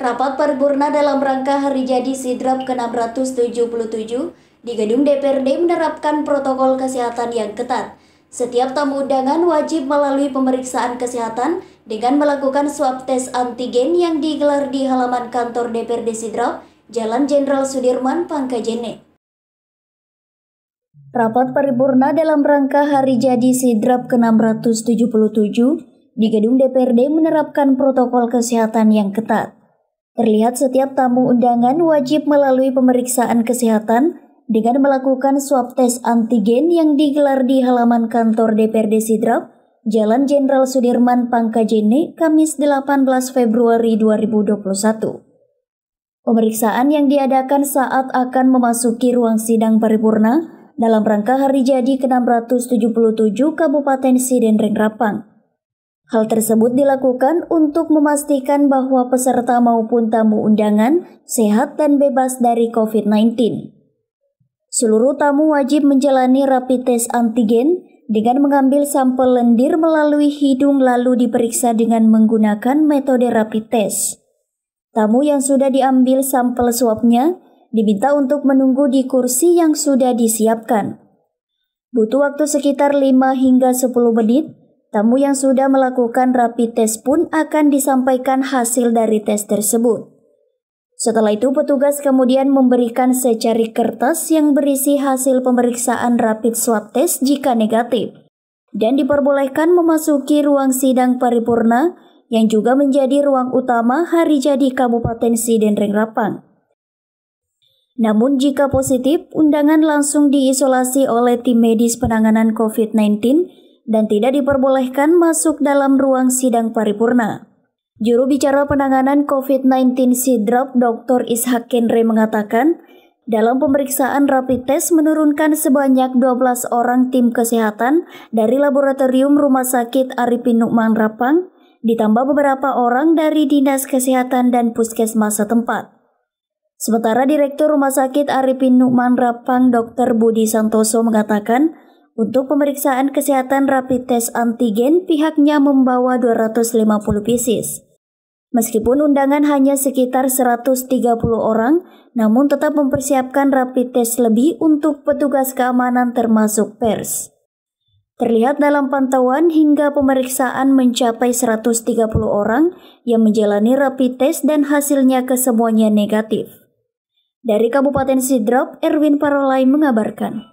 Rapat paripurna dalam rangka hari jadi Sidrap ke-677 di gedung DPRD menerapkan protokol kesehatan yang ketat. Setiap tamu undangan wajib melalui pemeriksaan kesehatan dengan melakukan swab tes antigen yang digelar di halaman kantor DPRD Sidrap, Jalan Jenderal Sudirman, Pangkajene. Rapat paripurna dalam rangka hari jadi Sidrap ke-677 di gedung DPRD menerapkan protokol kesehatan yang ketat. Terlihat setiap tamu undangan wajib melalui pemeriksaan kesehatan dengan melakukan swab tes antigen yang digelar di halaman kantor DPRD Sidrap, Jalan Jenderal Sudirman Pangkajene, Kamis 18 Februari 2021. Pemeriksaan yang diadakan saat akan memasuki ruang sidang paripurna dalam rangka hari jadi ke-677 Kabupaten Sidenreng Rapang. Hal tersebut dilakukan untuk memastikan bahwa peserta maupun tamu undangan sehat dan bebas dari COVID-19. Seluruh tamu wajib menjalani rapid test antigen dengan mengambil sampel lendir melalui hidung lalu diperiksa dengan menggunakan metode rapid test. Tamu yang sudah diambil sampel swabnya diminta untuk menunggu di kursi yang sudah disiapkan. Butuh waktu sekitar 5 hingga 10 menit Tamu yang sudah melakukan rapid test pun akan disampaikan hasil dari tes tersebut. Setelah itu, petugas kemudian memberikan secari kertas yang berisi hasil pemeriksaan rapid swab test jika negatif, dan diperbolehkan memasuki ruang sidang paripurna yang juga menjadi ruang utama hari jadi Kabupaten Sidenreng Rapang. Namun jika positif, undangan langsung diisolasi oleh tim medis penanganan COVID-19 dan tidak diperbolehkan masuk dalam ruang sidang paripurna. Juru bicara penanganan COVID-19 Sidrap Dr. Ishak Kenre mengatakan, dalam pemeriksaan rapid test menurunkan sebanyak 12 orang tim kesehatan dari laboratorium Rumah Sakit Arifin Nukman Rapang, ditambah beberapa orang dari Dinas Kesehatan dan Puskesmas setempat. Sementara Direktur Rumah Sakit Arifin Nukman Rapang Dr. Budi Santoso mengatakan, untuk pemeriksaan kesehatan rapid test antigen, pihaknya membawa 250 pieces. Meskipun undangan hanya sekitar 130 orang, namun tetap mempersiapkan rapid test lebih untuk petugas keamanan termasuk pers. Terlihat dalam pantauan hingga pemeriksaan mencapai 130 orang yang menjalani rapid test dan hasilnya kesemuanya negatif. Dari Kabupaten Sidrap, Erwin Parolai mengabarkan.